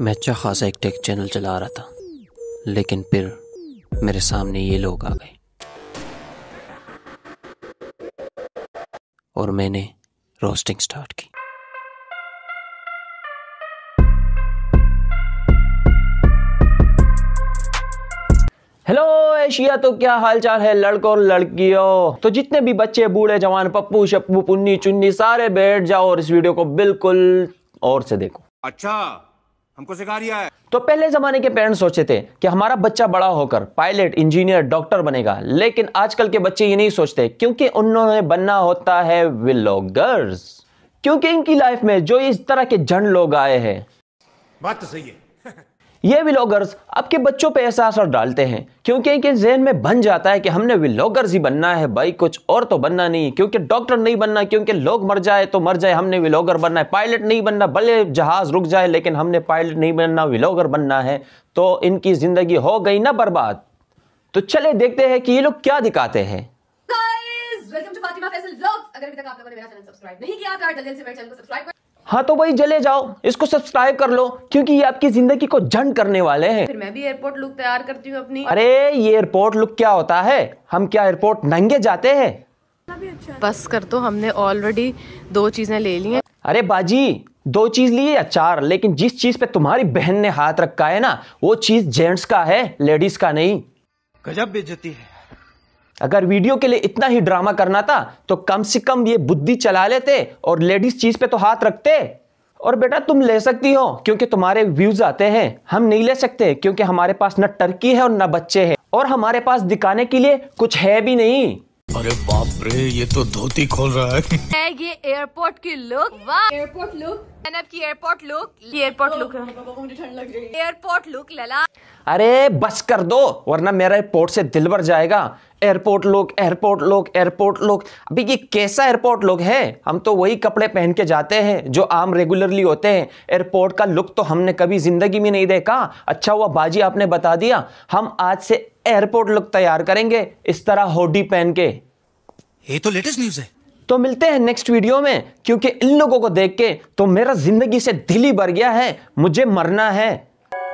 मैं अच्छा खासा एक टेक चैनल चला रहा था लेकिन फिर मेरे सामने ये लोग आ गए और मैंने रोस्टिंग स्टार्ट की हेलो एशिया तो क्या हालचाल है लड़कों और लड़कियों तो जितने भी बच्चे बूढ़े जवान पप्पू शप्पू पुन्नी चुन्नी सारे बैठ जाओ और इस वीडियो को बिल्कुल और से देखो अच्छा हमको सिखा रिया है तो पहले जमाने के पेरेंट्स सोचे थे कि हमारा बच्चा बड़ा होकर पायलट इंजीनियर डॉक्टर बनेगा लेकिन आजकल के बच्चे ये नहीं सोचते क्योंकि उन्होंने बनना होता है विलोगर्स क्योंकि इनकी लाइफ में जो इस तरह के झंड लोग आए हैं बात तो सही है ये विलॉगर्स आपके बच्चों पे ऐसा असर डालते हैं क्योंकि इनके जहन में बन जाता है कि हमने विलॉगर्स ही बनना है भाई कुछ और तो बनना नहीं है क्योंकि डॉक्टर नहीं बनना क्योंकि लोग मर जाए तो मर जाए हमने विलॉगर बनना है पायलट नहीं बनना भले जहाज रुक जाए लेकिन हमने पायलट नहीं बनना विलॉगर बनना है तो इनकी ज़िंदगी हो गई ना बर्बाद तो चले देखते हैं कि ये लोग क्या दिखाते हैं अगर अभी तक आप लोगों ने मेरा चैनल सब्सक्राइब नहीं किया तो जल्दी से मेरे चैनल को सब्सक्राइब कर हाँ तो भाई जले जाओ इसको सब्सक्राइब कर लो क्योंकि ये आपकी जिंदगी को झंड करने वाले हैं फिर मैं भी एयरपोर्ट लुक तैयार करती हूँ अपनी अरे ये एयरपोर्ट लुक क्या होता है हम क्या एयरपोर्ट नंगे जाते हैं बस कर तो हमने ऑलरेडी दो चीजें ले ली हैं अरे बाजी दो चीज लिए या चार लेकिन जिस चीज पे तुम्हारी बहन ने हाथ रखा है ना वो चीज जेंट्स का है लेडीज का नहीं गजब बेचती है अगर वीडियो के लिए इतना ही ड्रामा करना था तो कम से कम ये बुद्धि चला लेते और लेडीज चीज पे तो हाथ रखते और बेटा तुम ले सकती हो क्योंकि तुम्हारे व्यूज आते हैं हम नहीं ले सकते क्योंकि हमारे पास न टर्की है और न बच्चे हैं और हमारे पास दिखाने के लिए कुछ है भी नहीं अरे बाप रे ये तो धोती खोल रहा है ये एयरपोर्ट की लुक वाह एयरपोर्ट लुक की एयरपोर्ट लुक एयरपोर्ट लुक है एयरपोर्ट लुक लला अरे बस कर दो वरना मेरा एयरपोर्ट से दिल भर जाएगा एयरपोर्ट लोग एयरपोर्ट लोग एयरपोर्ट लोग अभी ये कैसा एयरपोर्ट लोग है हम तो वही कपड़े पहन के जाते हैं जो आम रेगुलरली होते हैं एयरपोर्ट का लुक तो हमने कभी ज़िंदगी में नहीं देखा अच्छा हुआ बाजी आपने बता दिया हम आज से एयरपोर्ट लुक तैयार करेंगे इस तरह होडी पहन के ये तो लेटेस्ट न्यूज़ है तो मिलते हैं नेक्स्ट वीडियो में क्योंकि इन लोगों को देख के तो मेरा ज़िंदगी से दिल ही भर गया है मुझे मरना है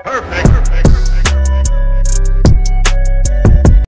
perfect, perfect.